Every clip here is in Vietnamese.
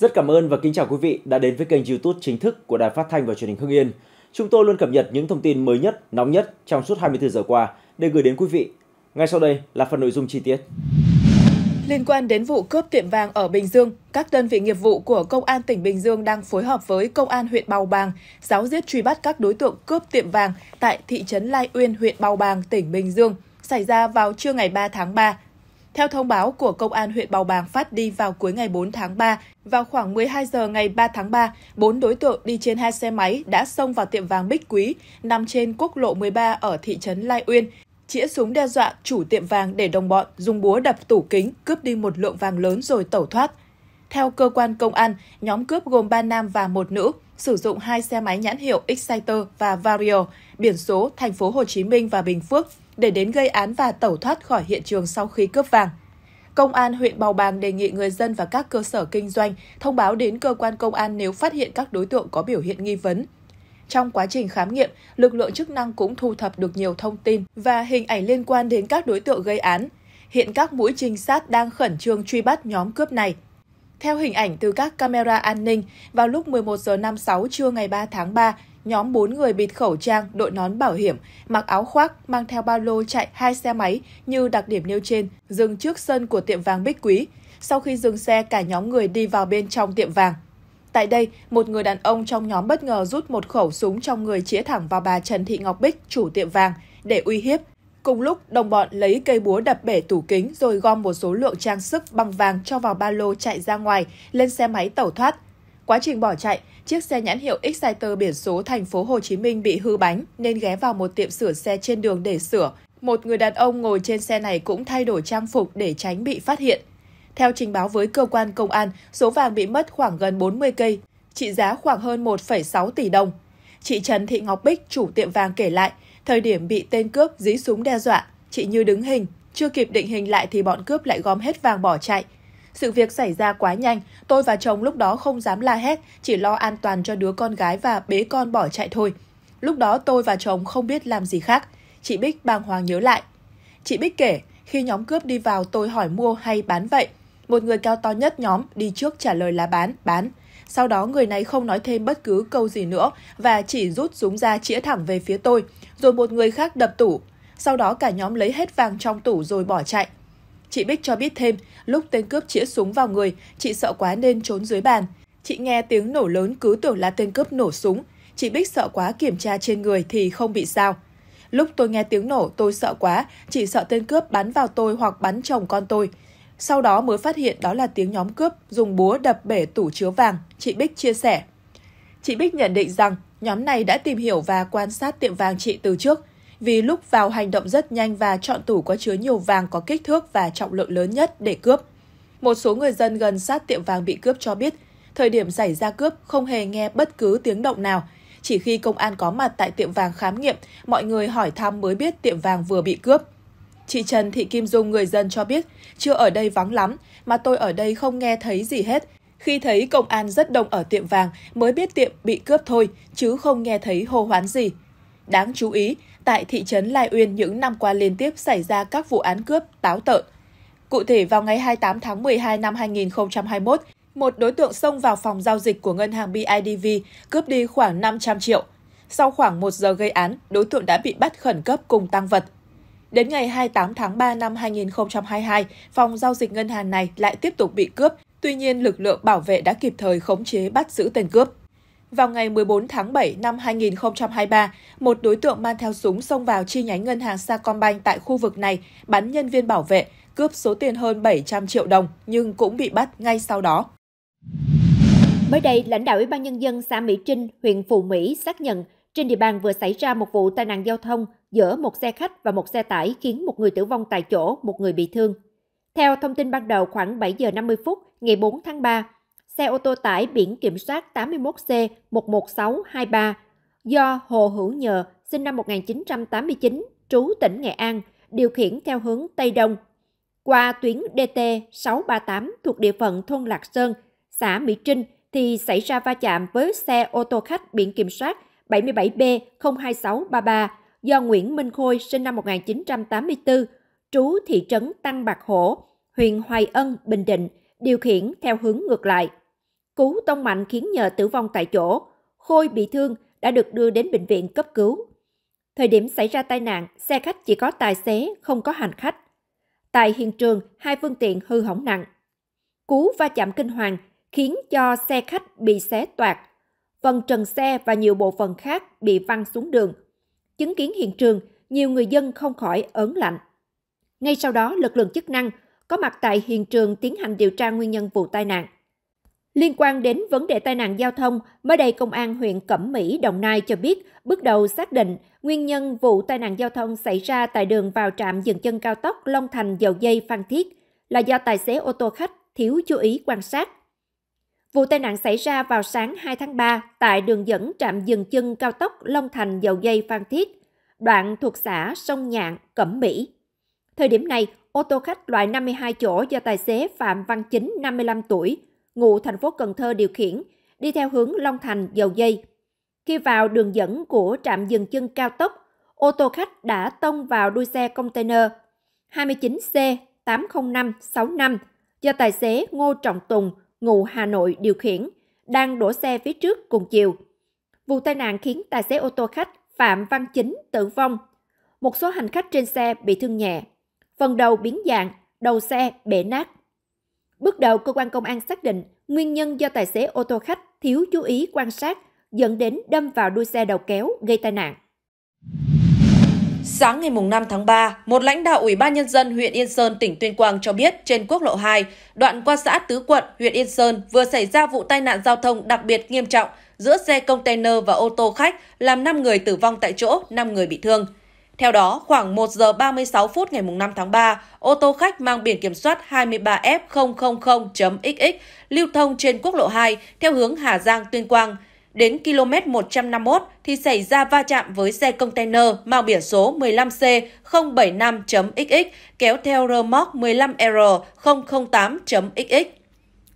Rất cảm ơn và kính chào quý vị đã đến với kênh YouTube chính thức của Đài Phát thanh và Truyền hình Hưng Yên. Chúng tôi luôn cập nhật những thông tin mới nhất, nóng nhất trong suốt 24 giờ qua để gửi đến quý vị. Ngay sau đây là phần nội dung chi tiết. Liên quan đến vụ cướp tiệm vàng ở Bình Dương, các đơn vị nghiệp vụ của Công an tỉnh Bình Dương đang phối hợp với Công an huyện Bào Bàng giáo diết truy bắt các đối tượng cướp tiệm vàng tại thị trấn Lai Uyên, huyện Bào Bàng, tỉnh Bình Dương, xảy ra vào trưa ngày 3 tháng 3 theo thông báo của Công an huyện Bào Bàng phát đi vào cuối ngày 4 tháng 3, vào khoảng 12 giờ ngày 3 tháng 3, bốn đối tượng đi trên hai xe máy đã xông vào tiệm vàng Bích Quý nằm trên quốc lộ 13 ở thị trấn Lai Uyên, chĩa súng đe dọa chủ tiệm vàng để đồng bọn dùng búa đập tủ kính, cướp đi một lượng vàng lớn rồi tẩu thoát. Theo cơ quan công an, nhóm cướp gồm 3 nam và một nữ, sử dụng hai xe máy nhãn hiệu Exciter và Vario, biển số thành phố Hồ Chí Minh và Bình Phước để đến gây án và tẩu thoát khỏi hiện trường sau khi cướp vàng. Công an huyện Bào Bàng đề nghị người dân và các cơ sở kinh doanh thông báo đến cơ quan công an nếu phát hiện các đối tượng có biểu hiện nghi vấn. Trong quá trình khám nghiệm, lực lượng chức năng cũng thu thập được nhiều thông tin và hình ảnh liên quan đến các đối tượng gây án. Hiện các mũi trinh sát đang khẩn trương truy bắt nhóm cướp này. Theo hình ảnh từ các camera an ninh, vào lúc 11 giờ 56 trưa ngày 3 tháng 3, nhóm 4 người bịt khẩu trang, đội nón bảo hiểm, mặc áo khoác, mang theo ba lô chạy hai xe máy như đặc điểm nêu trên, dừng trước sân của tiệm vàng Bích Quý. Sau khi dừng xe, cả nhóm người đi vào bên trong tiệm vàng. Tại đây, một người đàn ông trong nhóm bất ngờ rút một khẩu súng trong người chĩa thẳng vào bà Trần Thị Ngọc Bích, chủ tiệm vàng, để uy hiếp. Cùng lúc, đồng bọn lấy cây búa đập bể tủ kính rồi gom một số lượng trang sức bằng vàng cho vào ba lô chạy ra ngoài, lên xe máy tẩu thoát. Quá trình bỏ chạy, chiếc xe nhãn hiệu Exciter biển số thành phố Hồ Chí Minh bị hư bánh nên ghé vào một tiệm sửa xe trên đường để sửa. Một người đàn ông ngồi trên xe này cũng thay đổi trang phục để tránh bị phát hiện. Theo trình báo với cơ quan công an, số vàng bị mất khoảng gần 40 cây, trị giá khoảng hơn 1,6 tỷ đồng. Chị Trần Thị Ngọc Bích, chủ tiệm vàng kể lại, thời điểm bị tên cướp dí súng đe dọa, chị như đứng hình, chưa kịp định hình lại thì bọn cướp lại gom hết vàng bỏ chạy, sự việc xảy ra quá nhanh, tôi và chồng lúc đó không dám la hét, chỉ lo an toàn cho đứa con gái và bế con bỏ chạy thôi. Lúc đó tôi và chồng không biết làm gì khác. Chị Bích bàng hoàng nhớ lại. Chị Bích kể, khi nhóm cướp đi vào tôi hỏi mua hay bán vậy. Một người cao to nhất nhóm đi trước trả lời là bán, bán. Sau đó người này không nói thêm bất cứ câu gì nữa và chỉ rút súng ra chĩa thẳng về phía tôi, rồi một người khác đập tủ. Sau đó cả nhóm lấy hết vàng trong tủ rồi bỏ chạy. Chị Bích cho biết thêm, lúc tên cướp chĩa súng vào người, chị sợ quá nên trốn dưới bàn. Chị nghe tiếng nổ lớn cứ tưởng là tên cướp nổ súng. Chị Bích sợ quá kiểm tra trên người thì không bị sao. Lúc tôi nghe tiếng nổ, tôi sợ quá, chỉ sợ tên cướp bắn vào tôi hoặc bắn chồng con tôi. Sau đó mới phát hiện đó là tiếng nhóm cướp dùng búa đập bể tủ chứa vàng, chị Bích chia sẻ. Chị Bích nhận định rằng nhóm này đã tìm hiểu và quan sát tiệm vàng chị từ trước – vì lúc vào hành động rất nhanh và chọn tủ có chứa nhiều vàng có kích thước và trọng lượng lớn nhất để cướp. Một số người dân gần sát tiệm vàng bị cướp cho biết, thời điểm xảy ra cướp không hề nghe bất cứ tiếng động nào. Chỉ khi công an có mặt tại tiệm vàng khám nghiệm, mọi người hỏi thăm mới biết tiệm vàng vừa bị cướp. Chị Trần Thị Kim Dung người dân cho biết, chưa ở đây vắng lắm, mà tôi ở đây không nghe thấy gì hết. Khi thấy công an rất đông ở tiệm vàng mới biết tiệm bị cướp thôi, chứ không nghe thấy hô hoán gì. Đáng chú ý, tại thị trấn Lai Uyên những năm qua liên tiếp xảy ra các vụ án cướp, táo tợn. Cụ thể, vào ngày 28 tháng 12 năm 2021, một đối tượng xông vào phòng giao dịch của ngân hàng BIDV cướp đi khoảng 500 triệu. Sau khoảng 1 giờ gây án, đối tượng đã bị bắt khẩn cấp cùng tăng vật. Đến ngày 28 tháng 3 năm 2022, phòng giao dịch ngân hàng này lại tiếp tục bị cướp, tuy nhiên lực lượng bảo vệ đã kịp thời khống chế bắt giữ tên cướp. Vào ngày 14 tháng 7 năm 2023, một đối tượng mang theo súng xông vào chi nhánh ngân hàng Sacombank tại khu vực này, bắn nhân viên bảo vệ, cướp số tiền hơn 700 triệu đồng nhưng cũng bị bắt ngay sau đó. Mới đây, lãnh đạo Ủy ban nhân dân xã Mỹ Trinh, huyện Phù Mỹ xác nhận trên địa bàn vừa xảy ra một vụ tai nạn giao thông giữa một xe khách và một xe tải khiến một người tử vong tại chỗ, một người bị thương. Theo thông tin ban đầu khoảng 7 giờ 50 phút ngày 4 tháng 3, xe ô tô tải biển kiểm soát 81C11623 do Hồ Hữu Nhờ, sinh năm 1989, trú tỉnh Nghệ An, điều khiển theo hướng Tây Đông, qua tuyến DT638 thuộc địa phận thôn Lạc Sơn, xã Mỹ Trinh thì xảy ra va chạm với xe ô tô khách biển kiểm soát 77B02633 do Nguyễn Minh Khôi sinh năm 1984, trú thị trấn Tăng Bạc Hổ, huyện Hoài Ân, Bình Định, điều khiển theo hướng ngược lại. Cú tông mạnh khiến nhờ tử vong tại chỗ. Khôi bị thương đã được đưa đến bệnh viện cấp cứu. Thời điểm xảy ra tai nạn, xe khách chỉ có tài xế, không có hành khách. Tại hiện trường, hai phương tiện hư hỏng nặng. Cú va chạm kinh hoàng khiến cho xe khách bị xé toạc. Phần trần xe và nhiều bộ phận khác bị văng xuống đường. Chứng kiến hiện trường, nhiều người dân không khỏi ớn lạnh. Ngay sau đó, lực lượng chức năng có mặt tại hiện trường tiến hành điều tra nguyên nhân vụ tai nạn. Liên quan đến vấn đề tai nạn giao thông, mới đây Công an huyện Cẩm Mỹ, Đồng Nai cho biết bước đầu xác định nguyên nhân vụ tai nạn giao thông xảy ra tại đường vào trạm dừng chân cao tốc Long Thành Dầu Dây Phan Thiết là do tài xế ô tô khách thiếu chú ý quan sát. Vụ tai nạn xảy ra vào sáng 2 tháng 3 tại đường dẫn trạm dừng chân cao tốc Long Thành Dầu Dây Phan Thiết, đoạn thuộc xã Sông Nhạn, Cẩm Mỹ. Thời điểm này, ô tô khách loại 52 chỗ do tài xế Phạm Văn Chính, 55 tuổi, ngụ thành phố Cần Thơ điều khiển, đi theo hướng Long Thành, Dầu Dây. Khi vào đường dẫn của trạm dừng chân cao tốc, ô tô khách đã tông vào đuôi xe container 29C80565 do tài xế Ngô Trọng Tùng, ngụ Hà Nội điều khiển, đang đổ xe phía trước cùng chiều. Vụ tai nạn khiến tài xế ô tô khách Phạm Văn Chính tử vong. Một số hành khách trên xe bị thương nhẹ. Phần đầu biến dạng, đầu xe bể nát. Bước đầu, cơ quan công an xác định nguyên nhân do tài xế ô tô khách thiếu chú ý quan sát dẫn đến đâm vào đuôi xe đầu kéo gây tai nạn. Sáng ngày 5 tháng 3, một lãnh đạo Ủy ban Nhân dân huyện Yên Sơn, tỉnh Tuyên Quang cho biết trên quốc lộ 2, đoạn qua xã Tứ Quận, huyện Yên Sơn vừa xảy ra vụ tai nạn giao thông đặc biệt nghiêm trọng giữa xe container và ô tô khách làm 5 người tử vong tại chỗ, 5 người bị thương. Theo đó, khoảng 1 giờ 36 phút ngày 5 tháng 3, ô tô khách mang biển kiểm soát 23F000.XX lưu thông trên quốc lộ 2 theo hướng Hà Giang Tuyên Quang. Đến km 151 thì xảy ra va chạm với xe container mang biển số 15C075.XX kéo theo rơ móc 15R008.XX.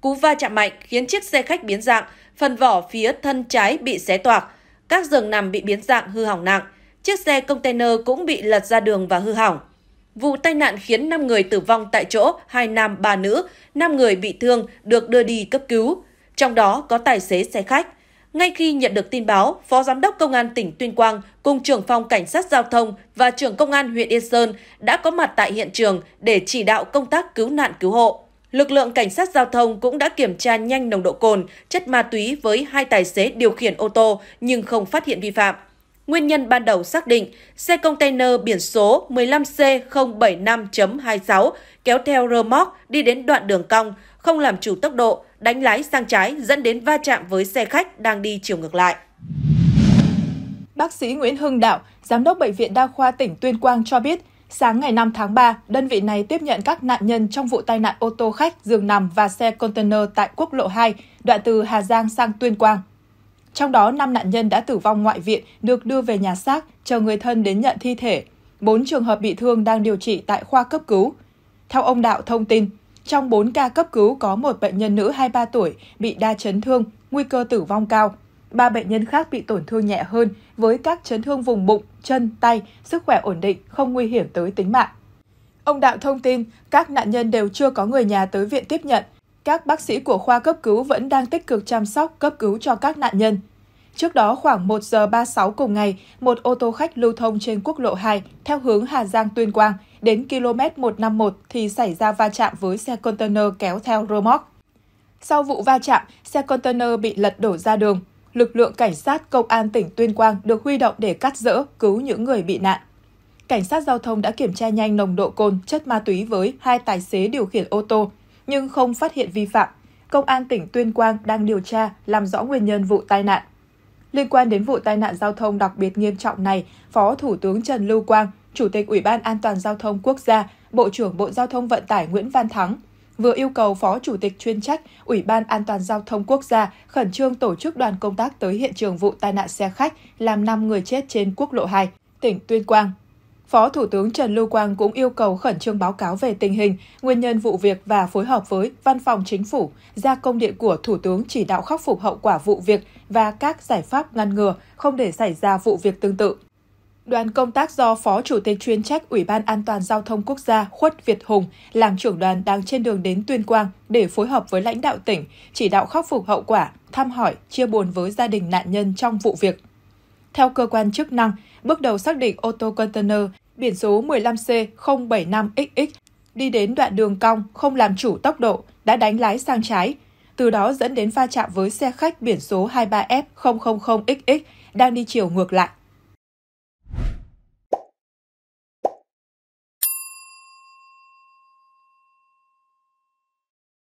Cú va chạm mạnh khiến chiếc xe khách biến dạng, phần vỏ phía thân trái bị xé toạc, các giường nằm bị biến dạng hư hỏng nặng. Chiếc xe container cũng bị lật ra đường và hư hỏng. Vụ tai nạn khiến 5 người tử vong tại chỗ, 2 nam, 3 nữ, 5 người bị thương được đưa đi cấp cứu, trong đó có tài xế xe khách. Ngay khi nhận được tin báo, Phó Giám đốc Công an tỉnh Tuyên Quang cùng trưởng phòng Cảnh sát Giao thông và trưởng Công an huyện Yên Sơn đã có mặt tại hiện trường để chỉ đạo công tác cứu nạn cứu hộ. Lực lượng Cảnh sát Giao thông cũng đã kiểm tra nhanh nồng độ cồn, chất ma túy với hai tài xế điều khiển ô tô nhưng không phát hiện vi phạm. Nguyên nhân ban đầu xác định xe container biển số 15C075.26 kéo theo rơ móc đi đến đoạn đường cong, không làm chủ tốc độ, đánh lái sang trái dẫn đến va chạm với xe khách đang đi chiều ngược lại. Bác sĩ Nguyễn Hưng Đạo, Giám đốc Bệnh viện Đa khoa tỉnh Tuyên Quang cho biết, sáng ngày 5 tháng 3, đơn vị này tiếp nhận các nạn nhân trong vụ tai nạn ô tô khách dường nằm và xe container tại quốc lộ 2, đoạn từ Hà Giang sang Tuyên Quang. Trong đó, 5 nạn nhân đã tử vong ngoại viện được đưa về nhà xác, chờ người thân đến nhận thi thể. 4 trường hợp bị thương đang điều trị tại khoa cấp cứu. Theo ông Đạo thông tin, trong 4 ca cấp cứu có một bệnh nhân nữ 23 tuổi bị đa chấn thương, nguy cơ tử vong cao. Ba bệnh nhân khác bị tổn thương nhẹ hơn với các chấn thương vùng bụng, chân, tay, sức khỏe ổn định, không nguy hiểm tới tính mạng. Ông Đạo thông tin các nạn nhân đều chưa có người nhà tới viện tiếp nhận, các bác sĩ của khoa cấp cứu vẫn đang tích cực chăm sóc cấp cứu cho các nạn nhân. Trước đó khoảng 1 giờ 36 cùng ngày, một ô tô khách lưu thông trên quốc lộ 2 theo hướng Hà Giang Tuyên Quang đến km 151 thì xảy ra va chạm với xe container kéo theo rơ móc. Sau vụ va chạm, xe container bị lật đổ ra đường. Lực lượng cảnh sát công an tỉnh Tuyên Quang được huy động để cắt rỡ, cứu những người bị nạn. Cảnh sát giao thông đã kiểm tra nhanh nồng độ cồn, chất ma túy với hai tài xế điều khiển ô tô nhưng không phát hiện vi phạm. Công an tỉnh Tuyên Quang đang điều tra làm rõ nguyên nhân vụ tai nạn. Liên quan đến vụ tai nạn giao thông đặc biệt nghiêm trọng này, Phó Thủ tướng Trần Lưu Quang, Chủ tịch Ủy ban An toàn Giao thông Quốc gia, Bộ trưởng Bộ Giao thông Vận tải Nguyễn Văn Thắng vừa yêu cầu Phó Chủ tịch chuyên trách Ủy ban An toàn Giao thông Quốc gia khẩn trương tổ chức đoàn công tác tới hiện trường vụ tai nạn xe khách làm 5 người chết trên quốc lộ 2, tỉnh Tuyên Quang. Phó Thủ tướng Trần Lưu Quang cũng yêu cầu khẩn trương báo cáo về tình hình, nguyên nhân vụ việc và phối hợp với Văn phòng Chính phủ ra công điện của Thủ tướng chỉ đạo khắc phục hậu quả vụ việc và các giải pháp ngăn ngừa không để xảy ra vụ việc tương tự. Đoàn công tác do Phó Chủ tịch chuyên trách Ủy ban An toàn Giao thông Quốc gia Khuất Việt Hùng làm trưởng đoàn đang trên đường đến Tuyên Quang để phối hợp với lãnh đạo tỉnh, chỉ đạo khắc phục hậu quả, thăm hỏi, chia buồn với gia đình nạn nhân trong vụ việc. Theo cơ quan chức năng, bước đầu xác định ô tô container biển số 15C075XX đi đến đoạn đường cong không làm chủ tốc độ đã đánh lái sang trái, từ đó dẫn đến va chạm với xe khách biển số 23F000XX đang đi chiều ngược lại.